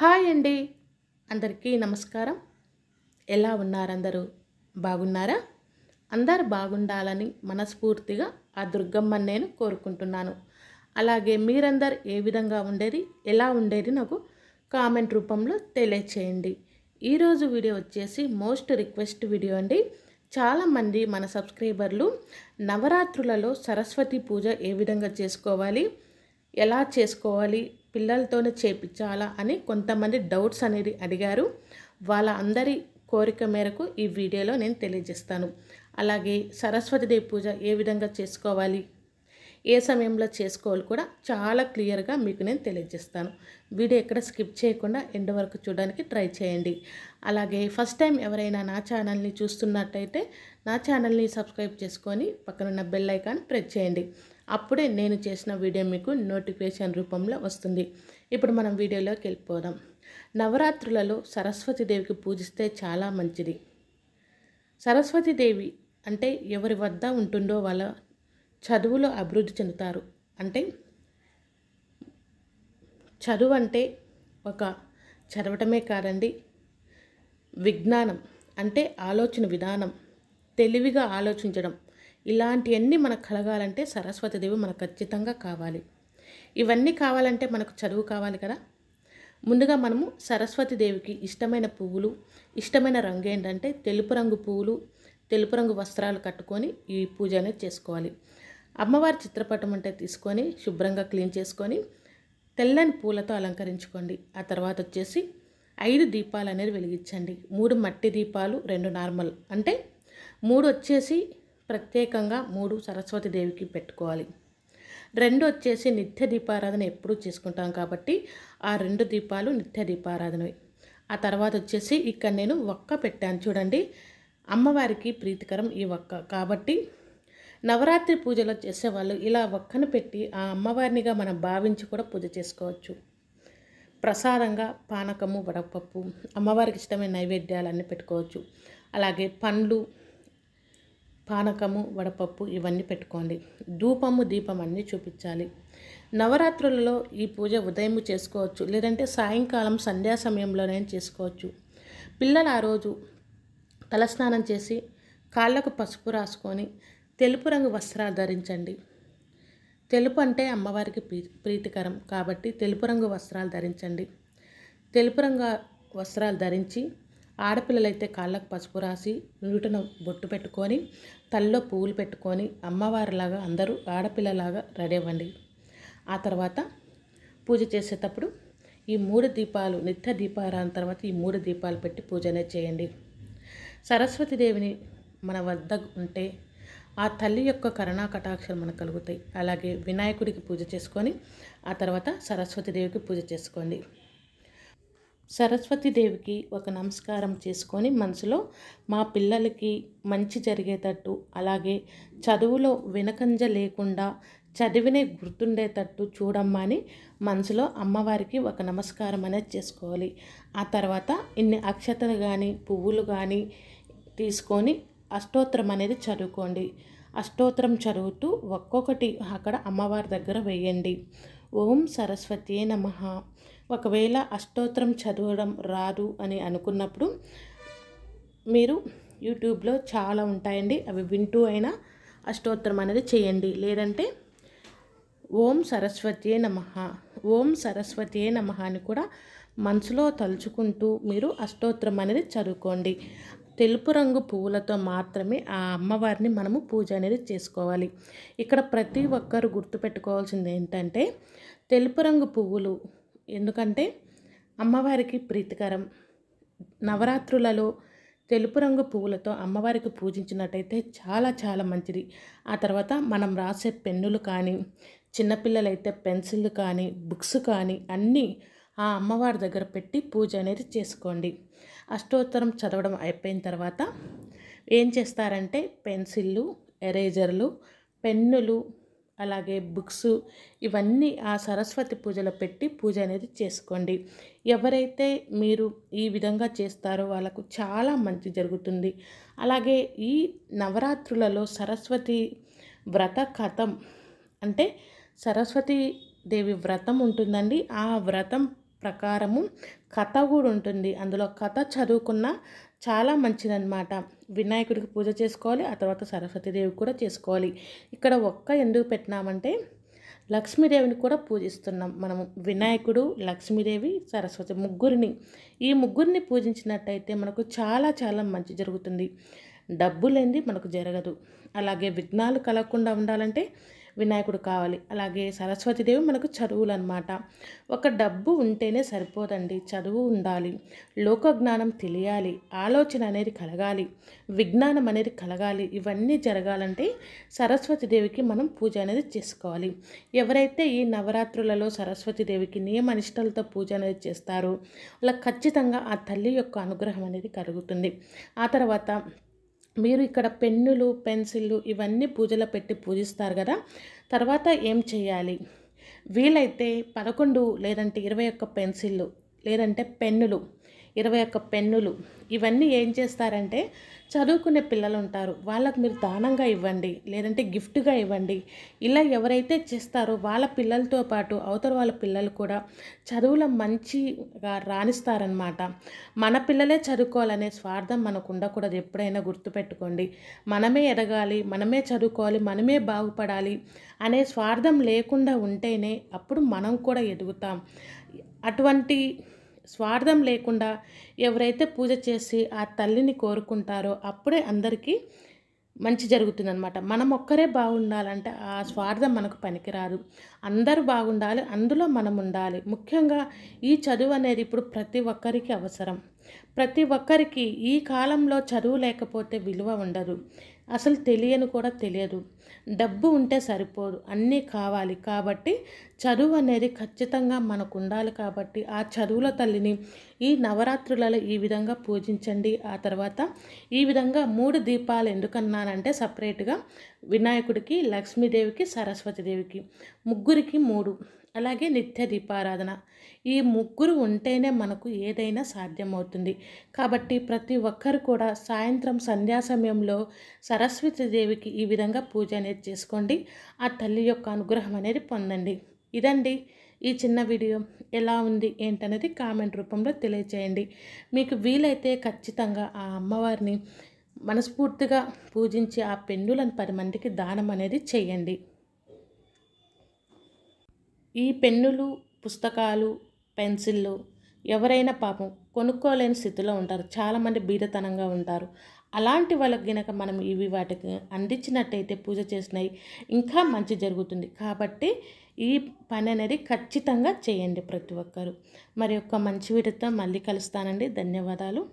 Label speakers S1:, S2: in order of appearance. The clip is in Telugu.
S1: హాయ్ అండి అందరికీ నమస్కారం ఎలా ఉన్నారందరూ బాగున్నారా అందరు బాగుండాలని మనస్ఫూర్తిగా ఆ దుర్గమ్మని నేను కోరుకుంటున్నాను అలాగే మీరందరు ఏ విధంగా ఉండేది ఎలా ఉండేది నాకు కామెంట్ రూపంలో తెలియచేయండి ఈరోజు వీడియో వచ్చేసి మోస్ట్ రిక్వెస్ట్ వీడియో అండి చాలామంది మన సబ్స్క్రైబర్లు నవరాత్రులలో సరస్వతి పూజ ఏ విధంగా చేసుకోవాలి ఎలా చేసుకోవాలి పిల్లలతోనే చేపించాలా అని కొంతమంది డౌట్స్ అనేది అడిగారు వాళ్ళ అందరి కోరిక మేరకు ఈ వీడియోలో నేను తెలియజేస్తాను అలాగే సరస్వతిదేవి పూజ ఏ విధంగా చేసుకోవాలి ఏ సమయంలో చేసుకోవాలి కూడా చాలా క్లియర్గా మీకు నేను తెలియజేస్తాను వీడియో ఎక్కడ స్కిప్ చేయకుండా ఎండ్ వరకు చూడడానికి ట్రై చేయండి అలాగే ఫస్ట్ టైం ఎవరైనా నా ఛానల్ని చూస్తున్నట్టయితే నా ఛానల్ని సబ్స్క్రైబ్ చేసుకొని పక్కనున్న బెల్ ఐకాన్ ప్రెస్ చేయండి అప్పుడే నేను చేసిన వీడియో మీకు నోటిఫికేషన్ రూపంలో వస్తుంది ఇప్పుడు మనం వీడియోలోకి వెళ్ళిపోదాం నవరాత్రులలో దేవికి పూజిస్తే చాలా మంచిది దేవి అంటే ఎవరి వద్ద ఉంటుందో వాళ్ళ చదువులో అభివృద్ధి చెందుతారు అంటే చదువు అంటే ఒక చదవటమే కాదండి విజ్ఞానం అంటే ఆలోచన విధానం తెలివిగా ఆలోచించడం ఇలాంటివన్నీ మనకు కలగాలంటే సరస్వతి దేవి మనకు ఖచ్చితంగా కావాలి ఇవన్నీ కావాలంటే మనకు చదువు కావాలి కదా ముందుగా మనము సరస్వతి దేవికి ఇష్టమైన పువ్వులు ఇష్టమైన రంగు ఏంటంటే తెలుపు రంగు పువ్వులు తెలుపు రంగు వస్త్రాలు కట్టుకొని ఈ పూజ అనేది చేసుకోవాలి అమ్మవారి చిత్రపటం అంటే తీసుకొని శుభ్రంగా క్లీన్ చేసుకొని తెల్లని పూలతో అలంకరించుకోండి ఆ తర్వాత వచ్చేసి ఐదు దీపాలు అనేది వెలిగించండి మూడు మట్టి దీపాలు రెండు నార్మల్ అంటే మూడు వచ్చేసి ప్రత్యేకంగా మూడు సరస్వతి దేవికి పెట్టుకోవాలి రెండు వచ్చేసి నిత్య దీపారాధన ఎప్పుడూ చేసుకుంటాం కాబట్టి ఆ రెండు దీపాలు నిత్య దీపారాధనవి ఆ తర్వాత వచ్చేసి ఇక్కడ నేను ఒక్క పెట్టాను చూడండి అమ్మవారికి ప్రీతికరం ఈ ఒక్క కాబట్టి నవరాత్రి పూజలో చేసేవాళ్ళు ఇలా ఒక్కను పెట్టి ఆ అమ్మవారినిగా మనం భావించి కూడా పూజ చేసుకోవచ్చు ప్రసాదంగా పానకము వడపప్పు అమ్మవారికి ఇష్టమైన నైవేద్యాలన్నీ పెట్టుకోవచ్చు అలాగే పండ్లు పానకము వడపప్పు ఇవన్నీ పెట్టుకోండి ధూపము దీపం అన్నీ చూపించాలి నవరాత్రులలో ఈ పూజ ఉదయం చేసుకోవచ్చు లేదంటే సాయంకాలం సంధ్యా సమయంలోనే చేసుకోవచ్చు పిల్లలు ఆ రోజు తలస్నానం చేసి కాళ్ళకు పసుపు రాసుకొని తెలుపు రంగు వస్త్రాలు ధరించండి తెలుపు అంటే అమ్మవారికి ప్రీతికరం కాబట్టి తెలుపు రంగు వస్త్రాలు ధరించండి తెలుపు రంగు వస్త్రాలు ధరించి ఆడపిల్లలైతే కాళ్ళకు పసుపు రాసి నూటను బొట్టు పెట్టుకొని తల్లిలో పువ్వులు పెట్టుకొని అమ్మవారిలాగా అందరూ ఆడపిల్లలాగా రెడీ అవ్వండి ఆ తర్వాత పూజ చేసేటప్పుడు ఈ మూడు దీపాలు నిత్య దీపారాధన తర్వాత ఈ మూడు దీపాలు పెట్టి పూజ అనేది చేయండి దేవిని మన వద్ద ఉంటే ఆ తల్లి యొక్క కరుణా కటాక్షలు మనకు కలుగుతాయి అలాగే వినాయకుడికి పూజ చేసుకొని ఆ తర్వాత సరస్వతి దేవికి పూజ చేసుకోండి సరస్వతీదేవికి ఒక నమస్కారం చేసుకొని మనసులో మా పిల్లలకి మంచి జరిగేటట్టు అలాగే చదువులో వెనకంజ లేకుండా చదివినే గుర్తుండేటట్టు చూడమ్మా అని మనసులో అమ్మవారికి ఒక నమస్కారం అనేది చేసుకోవాలి ఆ తర్వాత ఇన్ని అక్షతలు కానీ పువ్వులు కానీ తీసుకొని అష్టోత్తరం అనేది చదువుకోండి అష్టోత్తరం చదువుతూ ఒక్కొక్కటి అక్కడ అమ్మవారి దగ్గర వేయండి ఓం సరస్వతి నమ ఒకవేళ అష్టోత్తరం చదవడం రాదు అని అనుకున్నప్పుడు మీరు యూట్యూబ్లో చాలా ఉంటాయండి అవి వింటూ అయినా అష్టోత్తరం అనేది చేయండి లేదంటే ఓం సరస్వతే నమ ఓం సరస్వతే నమ అని కూడా మనసులో తలుచుకుంటూ మీరు అష్టోత్తరం అనేది చదువుకోండి తెలుపు రంగు పువ్వులతో మాత్రమే ఆ అమ్మవారిని మనము పూజ అనేది చేసుకోవాలి ఇక్కడ ప్రతి ఒక్కరు గుర్తుపెట్టుకోవాల్సింది ఏంటంటే తెలుపు రంగు పువ్వులు ఎందుకంటే అమ్మవారికి ప్రీతికరం నవరాత్రులలో తెలుపు రంగు పువ్వులతో అమ్మవారికి పూజించినట్టయితే చాలా చాలా మంచిది ఆ తర్వాత మనం రాసే పెన్నులు కానీ చిన్నపిల్లలైతే పెన్సిళ్ళు కానీ బుక్స్ కానీ అన్నీ ఆ అమ్మవారి దగ్గర పెట్టి పూజ అనేది చేసుకోండి అష్టోత్తరం చదవడం అయిపోయిన తర్వాత ఏం చేస్తారంటే పెన్సిళ్ళు ఎరేజర్లు పెన్నులు అలాగే బుక్స్ ఇవన్నీ ఆ సరస్వతి పూజలో పెట్టి పూజ అనేది చేసుకోండి ఎవరైతే మీరు ఈ విధంగా చేస్తారో వాళ్ళకు చాలా మంచి జరుగుతుంది అలాగే ఈ నవరాత్రులలో సరస్వతి వ్రత కథం అంటే సరస్వతి దేవి వ్రతం ఉంటుందండి ఆ వ్రతం ప్రకారము కథ కూడా ఉంటుంది అందులో కథ చదువుకున్న చాలా మంచిదన్నమాట వినాయకుడికి పూజ చేసుకోవాలి ఆ తర్వాత సరస్వతీదేవి కూడా చేసుకోవాలి ఇక్కడ ఒక్క ఎందుకు పెట్టినామంటే లక్ష్మీదేవిని కూడా పూజిస్తున్నాం మనము వినాయకుడు లక్ష్మీదేవి సరస్వతి ముగ్గురిని ఈ ముగ్గురిని పూజించినట్టయితే మనకు చాలా చాలా మంచి జరుగుతుంది డబ్బు లేనిది మనకు జరగదు అలాగే విఘ్నాలు కలగకుండా ఉండాలంటే వినాయకుడు కావాలి అలాగే సరస్వతిదేవి మనకు చదువులు అనమాట ఒక డబ్బు ఉంటేనే సరిపోదండి చదువు ఉండాలి లోక జ్ఞానం తెలియాలి ఆలోచన అనేది కలగాలి విజ్ఞానం అనేది కలగాలి ఇవన్నీ జరగాలంటే సరస్వతిదేవికి మనం పూజ అనేది చేసుకోవాలి ఎవరైతే ఈ నవరాత్రులలో సరస్వతీదేవికి నియమనిష్టలతో పూజ అనేది చేస్తారో వాళ్ళకి ఖచ్చితంగా ఆ తల్లి యొక్క అనుగ్రహం అనేది కలుగుతుంది ఆ తర్వాత మీరు ఇక్కడ పెన్నులు పెన్సిళ్ళు ఇవన్నీ పూజలో పెట్టి పూజిస్తారు కదా తర్వాత ఏం చేయాలి వీలైతే పదకొండు లేదంటే ఇరవై ఒక్క పెన్సిళ్ళు లేదంటే పెన్నులు ఇరవై ఒక్క పెన్నులు ఇవన్నీ ఏం చేస్తారంటే చదువుకునే పిల్లలు ఉంటారు వాళ్ళకు మీరు దానంగా ఇవ్వండి లేదంటే గిఫ్ట్గా ఇవ్వండి ఇలా ఎవరైతే చేస్తారో వాళ్ళ పిల్లలతో పాటు అవతల వాళ్ళ పిల్లలు కూడా చదువులో మంచిగా రాణిస్తారనమాట మన పిల్లలే చదువుకోవాలనే స్వార్థం మనకు ఉండకూడదు ఎప్పుడైనా గుర్తుపెట్టుకోండి మనమే ఎదగాలి మనమే చదువుకోవాలి మనమే బాగుపడాలి అనే స్వార్థం లేకుండా ఉంటేనే అప్పుడు మనం కూడా ఎదుగుతాం అటువంటి స్వార్థం లేకుండా ఎవరైతే పూజ చేసి ఆ తల్లిని కోరుకుంటారో అప్పుడే అందరికీ మంచి జరుగుతుందనమాట మనం ఒక్కరే బాగుండాలంటే ఆ స్వార్థం మనకు పనికిరాదు అందరూ బాగుండాలి అందులో మనం ఉండాలి ముఖ్యంగా ఈ చదువు అనేది ఇప్పుడు ప్రతి ఒక్కరికి అవసరం ప్రతి ఒక్కరికి ఈ కాలంలో చదువు లేకపోతే విలువ ఉండదు అసలు తెలియను కూడా తెలియదు డబ్బు ఉంటే సరిపోదు అన్నీ కావాలి కాబట్టి చదువు అనేది ఖచ్చితంగా మనకు ఉండాలి కాబట్టి ఆ చదువుల తల్లిని ఈ నవరాత్రులలో ఈ విధంగా పూజించండి ఆ తర్వాత ఈ విధంగా మూడు దీపాలు ఎందుకన్నానంటే సపరేట్గా వినాయకుడికి లక్ష్మీదేవికి సరస్వతిదేవికి ముగ్గురికి మూడు అలాగే నిత్య దీపారాధన ఈ ముగ్గురు ఉంటేనే మనకు ఏదైనా సాధ్యమవుతుంది కాబట్టి ప్రతి ఒక్కరు కూడా సాయంత్రం సంధ్యా సమయంలో సరస్వతి దేవికి ఈ విధంగా పూజ అనేది చేసుకోండి ఆ తల్లి యొక్క అనుగ్రహం అనేది పొందండి ఇదండి ఈ చిన్న వీడియో ఎలా ఉంది ఏంటనేది కామెంట్ రూపంలో తెలియచేయండి మీకు వీలైతే ఖచ్చితంగా ఆ అమ్మవారిని మనస్ఫూర్తిగా పూజించి ఆ పెన్నులను పది మందికి దానం అనేది చేయండి ఈ పెన్నులు పుస్తకాలు పెన్సిళ్ళు ఎవరైనా పాపం కొనుక్కోలేని స్థితిలో ఉంటారు చాలామంది బీదతనంగా ఉంటారు అలాంటి వాళ్ళకి గినక మనం ఇవి వాటికి అందించినట్టయితే పూజ చేసినాయి ఇంకా మంచి జరుగుతుంది కాబట్టి ఈ పని అనేది ఖచ్చితంగా చేయండి ప్రతి ఒక్కరు మరి ఒక్క మంచి వీడితో మళ్ళీ కలుస్తానండి ధన్యవాదాలు